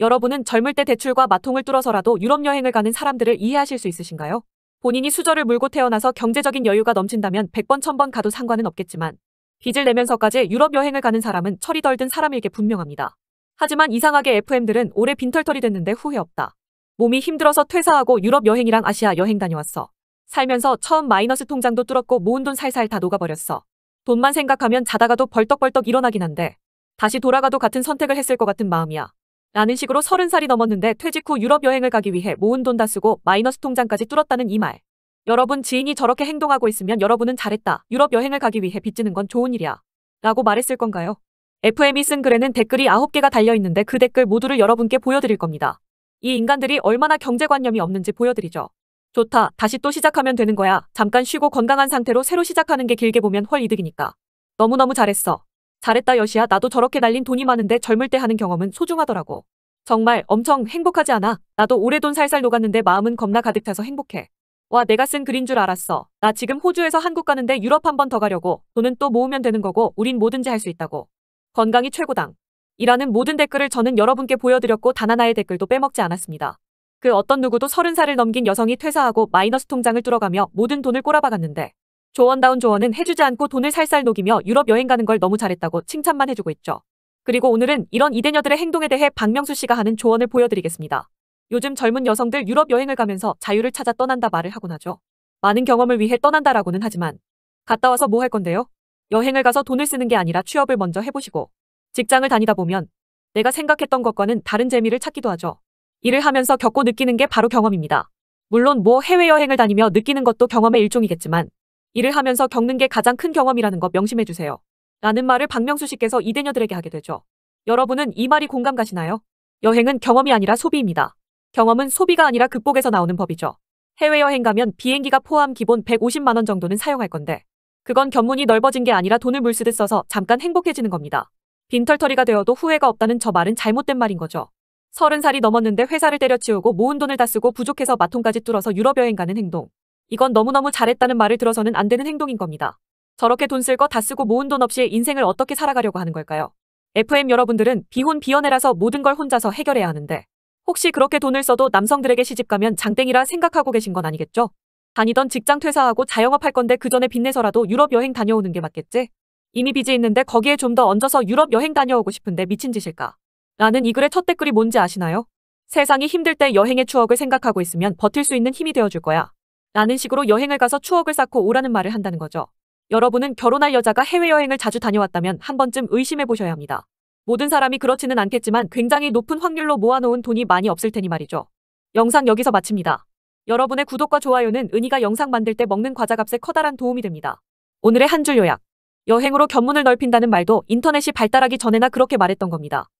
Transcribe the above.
여러분은 젊을 때 대출과 마통을 뚫어서라도 유럽 여행을 가는 사람들을 이해하실 수 있으신가요? 본인이 수저를 물고 태어나서 경제적인 여유가 넘친다면 100번 1000번 가도 상관은 없겠지만 빚을 내면서까지 유럽 여행을 가는 사람은 철이 덜 든사람에게 분명합니다. 하지만 이상하게 FM들은 오래 빈털털이 됐는데 후회 없다. 몸이 힘들어서 퇴사하고 유럽 여행이랑 아시아 여행 다녀왔어. 살면서 처음 마이너스 통장도 뚫었고 모은 돈 살살 다 녹아버렸어. 돈만 생각하면 자다가도 벌떡벌떡 일어나긴 한데 다시 돌아가도 같은 선택을 했을 것 같은 마음이야. 라는 식으로 30살이 넘었는데 퇴직 후 유럽 여행을 가기 위해 모은 돈 다 쓰고 마이너스 통장까지 뚫었다는 이 말. 여러분 지인이 저렇게 행동하고 있으면 여러분은 잘했다. 유럽 여행을 가기 위해 빚지는 건 좋은 일이야. 라고 말했을 건가요? FM이 쓴 글에는 댓글이 9개가 달려있는데 그 댓글 모두를 여러분께 보여드릴 겁니다. 이 인간들이 얼마나 경제관념이 없는지 보여드리죠. 좋다. 다시 또 시작하면 되는 거야. 잠깐 쉬고 건강한 상태로 새로 시작하는 게 길게 보면 훨 이득이니까. 너무너무 잘했어. 잘했다 여시야 나도 저렇게 날린 돈이 많은데 젊을 때 하는 경험은 소중하더라고. 정말 엄청 행복하지 않아? 나도 오래 돈 살살 녹았는데 마음은 겁나 가득 차서 행복해. 와 내가 쓴 글인 줄 알았어. 나 지금 호주에서 한국 가는데 유럽 한 번 더 가려고. 돈은 또 모으면 되는 거고 우린 뭐든지 할 수 있다고. 건강이 최고당. 이라는 모든 댓글을 저는 여러분께 보여드렸고 단 하나의 댓글도 빼먹지 않았습니다. 그 어떤 누구도 서른 살을 넘긴 여성이 퇴사하고 마이너스 통장을 뚫어가며 모든 돈을 꼬라박았는데 조언다운 조언은 해주지 않고 돈을 살살 녹이며 유럽 여행 가는 걸 너무 잘했다고 칭찬만 해주고 있죠. 그리고 오늘은 이런 이대녀들의 행동에 대해 박명수 씨가 하는 조언을 보여드리겠습니다. 요즘 젊은 여성들 유럽 여행을 가면서 자유를 찾아 떠난다 말을 하곤 하죠. 많은 경험을 위해 떠난다라고는 하지만 갔다 와서 뭐 할 건데요? 여행을 가서 돈을 쓰는 게 아니라 취업을 먼저 해보시고 직장을 다니다 보면 내가 생각했던 것과는 다른 재미를 찾기도 하죠. 일을 하면서 겪고 느끼는 게 바로 경험입니다. 물론 뭐 해외여행을 다니며 느끼는 것도 경험의 일종이겠지만 일을 하면서 겪는 게 가장 큰 경험이라는 거 명심해 주세요. 라는 말을 박명수 씨께서 이대녀들에게 하게 되죠. 여러분은 이 말이 공감 가시나요? 여행은 경험이 아니라 소비입니다. 경험은 소비가 아니라 극복에서 나오는 법이죠. 해외여행 가면 비행기가 포함 기본 150만 원 정도는 사용할 건데 그건 견문이 넓어진 게 아니라 돈을 물쓰듯 써서 잠깐 행복해지는 겁니다. 빈털터리가 되어도 후회가 없다는 저 말은 잘못된 말인 거죠. 서른 살이 넘었는데 회사를 때려치우고 모은 돈을 다 쓰고 부족해서 마통까지 뚫어서 유럽 여행 가는 행동. 이건 너무너무 잘했다는 말을 들어서는 안 되는 행동인 겁니다. 저렇게 돈 쓸 거 다 쓰고 모은 돈 없이 인생을 어떻게 살아가려고 하는 걸까요? FM 여러분들은 비혼 비연애라서 모든 걸 혼자서 해결해야 하는데 혹시 그렇게 돈을 써도 남성들에게 시집가면 장땡이라 생각하고 계신 건 아니겠죠? 다니던 직장 퇴사하고 자영업할 건데 그 전에 빚내서라도 유럽 여행 다녀오는 게 맞겠지? 이미 빚이 있는데 거기에 좀 더 얹어서 유럽 여행 다녀오고 싶은데 미친 짓일까? 라는 이 글의 첫 댓글이 뭔지 아시나요? 세상이 힘들 때 여행의 추억을 생각하고 있으면 버틸 수 있는 힘이 되어줄 거야. 라는 식으로 여행을 가서 추억을 쌓고 오라는 말을 한다는 거죠. 여러분은 결혼할 여자가 해외여행을 자주 다녀왔다면 한 번쯤 의심해 보셔야 합니다. 모든 사람이 그렇지는 않겠지만 굉장히 높은 확률로 모아놓은 돈이 많이 없을 테니 말이죠. 영상 여기서 마칩니다. 여러분의 구독과 좋아요는 은희가 영상 만들 때 먹는 과자값에 커다란 도움이 됩니다. 오늘의 한 줄 요약. 여행으로 견문을 넓힌다는 말도 인터넷이 발달하기 전에나 그렇게 말했던 겁니다.